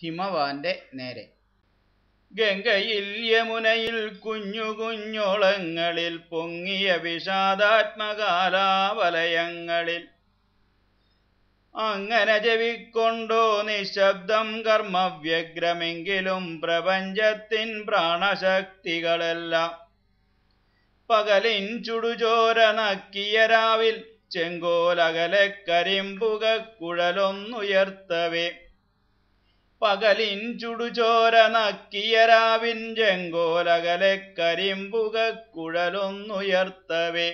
ഹിമവാന്റെ നേരെ ഗംഗയിൽ യമുനയിൽ കുഞ്ഞു കുഞ്ഞോളങ്ങളിൽ പൊങ്ങിയ വിഷാദാത്മകാലാവലയങ്ങളിൽ അങ്ങനെ ജവിക്കൊണ്ടോ നിശബ്ദം കർമ്മവ്യഗ്രമെങ്കിലും പ്രപഞ്ചത്തിൻ പ്രാണശക്തികളെല്ലാം പകലിൻ ചുടുചോര നക്കിയ രാവിൽ ചെങ്കോലകലെ കുഴലൊന്നുയർത്തവേ പകലിൻ ചുടുചോര നക്കിയരാവിൻ ചെങ്കോലകലെ കരിമ്പുക കുഴലൊന്നുയർത്തവേ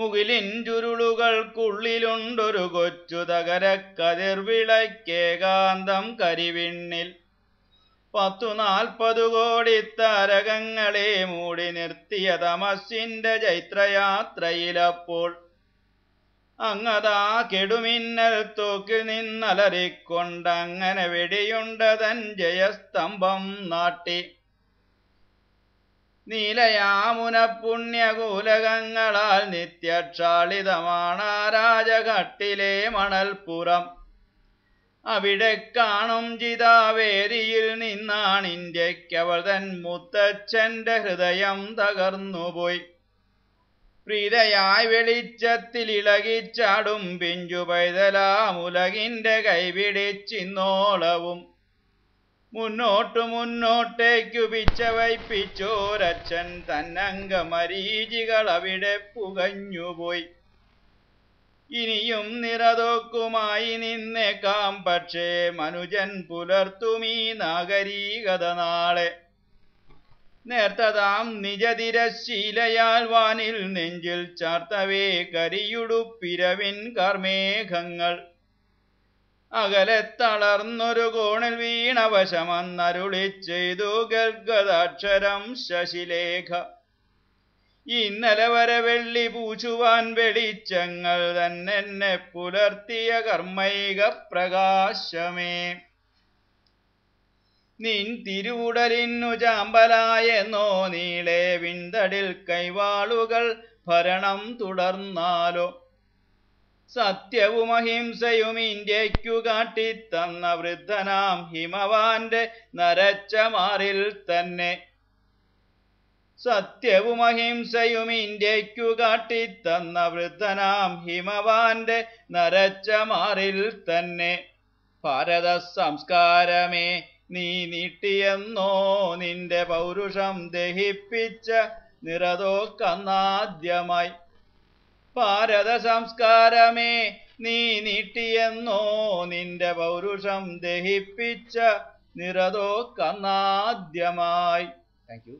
മുകിലിൻ ചുരുളുകൾക്കുള്ളിലുണ്ടൊരു കൊച്ചു തകരക്കതിർവിളക്കേകാന്തം കരിവിണ്ണിൽ പത്തു നാൽപ്പതു കോടി താരകങ്ങളെ മൂടി നിർത്തിയ തമസിന്റെ ചൈത്രയാത്രയിലപ്പോൾ അങ്ങതാ കെടുമിന്നൽ തോക്കിൽ നിന്നലറിക്കൊണ്ടങ്ങനെ വെടിയുണ്ടതൻ ജയസ്തംഭം നാട്ടി നീലയാമുന പുണ്യകൂലകങ്ങളാൽ നിത്യക്ഷാളിതമാണ് രാജഘട്ടിലെ മണൽപ്പുറം അവിടെ കാണും ജിതാവേരിയിൽ നിന്നാണ് ഇന്ത്യക്കവൾ തൻ മുത്തച്ഛന്റെ ഹൃദയം തകർന്നുപോയി പ്രീതയായി ഇളകിച്ചാടും പിഞ്ചു പൈതലാമുലകിന്റെ കൈപിടിച്ചിന്നോളവും മുന്നോട്ടു മുന്നോട്ടേക്കു പിച്ച വൈപ്പിച്ചോരച്ഛൻ തന്നംഗമരീചികൾ അവിടെ പുകഞ്ഞുപോയി ഇനിയും നിറതോക്കുമായി നിന്നേക്കാം പക്ഷേ മനുജൻ പുലർത്തുമീ നാഗരീകത നാളെ നേർത്തതാം നിജതിരശീലയാൽ വാനിൽ നെഞ്ചിൽ ചാർത്തവേ കരിയുടുപ്പിരവിൻ കർമേഘങ്ങൾ അകലെ തളർന്നൊരു കോണിൽ വീണവശമന്നരുളി ചെയ്തു ഗർഗദാക്ഷരം ശശിലേഖ ഇന്നലെ വരെ വെള്ളി പൂശുവാൻ വെളിച്ചങ്ങൾ തന്നെ പുലർത്തിയ കർമ്മൈക പ്രകാശമേ നിൻ തിരുവുടലിന്നു ചാമ്പലായെന്നോ നീളെ വിണ്ടടിൽ കൈവാളുകൾ ഭരണം തുടർന്നാലോ സത്യവും അഹിംസയും ഇന്ത്യയ്ക്കു കാട്ടിത്തന്ന വൃദ്ധനാം ഹിമവാന്റെ നരച്ചമാറിൽ തന്നെ സത്യവും അഹിംസയും ഇന്ത്യയ്ക്കു കാട്ടിത്തന്ന വൃദ്ധനാം ഹിമവാന്റെ നരച്ചമാറിൽ തന്നെ ഭാരത സംസ്കാരമേ നീ നീട്ടിയെന്നോ നിന്റെ പൗരുഷം ദഹിപ്പിച്ച നിറതോക്കന്നാദ്യമായി ഭാരത സംസ്കാരമേ നീ നീട്ടിയെന്നോ നിന്റെ പൗരുഷം ദഹിപ്പിച്ച നിറതോക്കന്നാദ്യമായി താങ്ക് യു